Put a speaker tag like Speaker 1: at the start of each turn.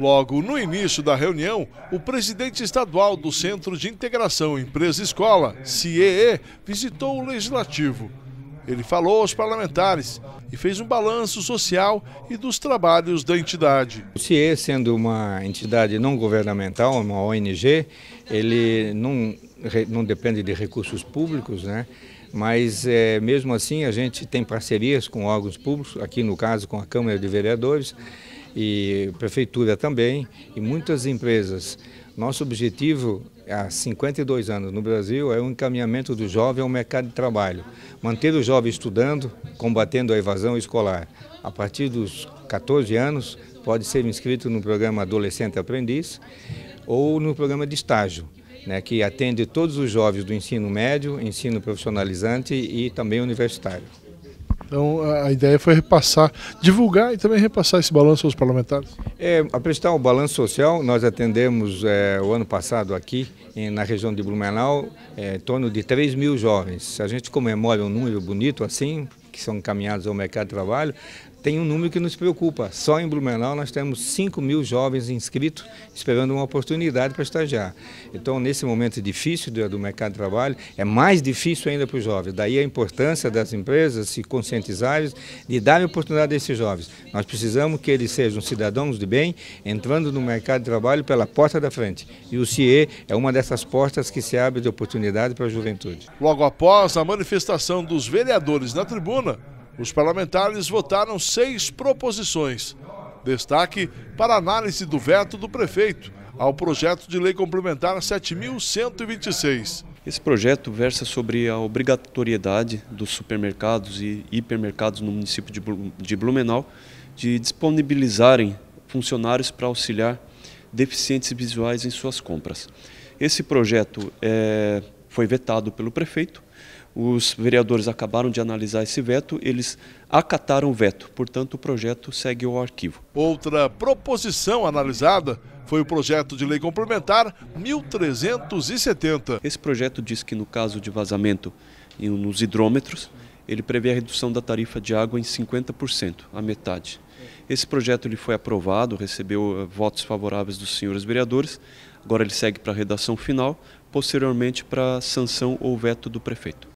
Speaker 1: Logo no início da reunião, o presidente estadual do Centro de Integração Empresa-Escola, CIEE, visitou o Legislativo. Ele falou aos parlamentares
Speaker 2: e fez um balanço social e dos trabalhos da entidade. O CIE, sendo uma entidade não governamental, uma ONG, ele não, não depende de recursos públicos, né? mas é, mesmo assim a gente tem parcerias com órgãos públicos, aqui no caso com a Câmara de Vereadores, e prefeitura também, e muitas empresas. Nosso objetivo há 52 anos no Brasil é o encaminhamento do jovem ao mercado de trabalho, manter o jovem estudando, combatendo a evasão escolar. A partir dos 14 anos, pode ser inscrito no programa Adolescente Aprendiz ou no programa de estágio. Né, que atende todos os jovens do ensino médio, ensino profissionalizante e também universitário.
Speaker 1: Então a ideia foi repassar, divulgar e também repassar esse balanço aos parlamentares.
Speaker 2: É, apresentar o balanço social, nós atendemos é, o ano passado aqui em, na região de Blumenau é, em torno de 3 mil jovens. A gente comemora um número bonito assim, que são encaminhados ao mercado de trabalho, tem um número que nos preocupa. Só em Blumenau nós temos 5 mil jovens inscritos esperando uma oportunidade para estagiar. Então, nesse momento difícil do, mercado de trabalho, é mais difícil ainda para os jovens. Daí a importância das empresas se conscientizarem de dar oportunidade a esses jovens. Nós precisamos que eles sejam cidadãos de bem, entrando no mercado de trabalho pela porta da frente. E o CIE é uma dessas portas que se abre de oportunidade para a juventude. Logo após a manifestação dos vereadores na tribuna,
Speaker 1: os parlamentares votaram seis proposições. Destaque para a análise do veto do prefeito ao projeto de lei complementar 7.126.
Speaker 3: Esse projeto versa sobre a obrigatoriedade dos supermercados e hipermercados no município de Blumenau de disponibilizarem funcionários para auxiliar deficientes visuais em suas compras. Esse projeto é foi vetado pelo prefeito. Os vereadores acabaram de analisar esse veto, eles acataram o veto, portanto, o projeto segue ao arquivo.
Speaker 1: Outra proposição
Speaker 3: analisada foi o projeto de lei complementar 1370. Esse projeto diz que, no caso de vazamento nos hidrômetros, ele prevê a redução da tarifa de água em 50%, a metade. Esse projeto ele foi aprovado, recebeu eh, votos favoráveis dos senhores vereadores. Agora ele segue para a redação final, posteriormente para sanção ou veto do prefeito.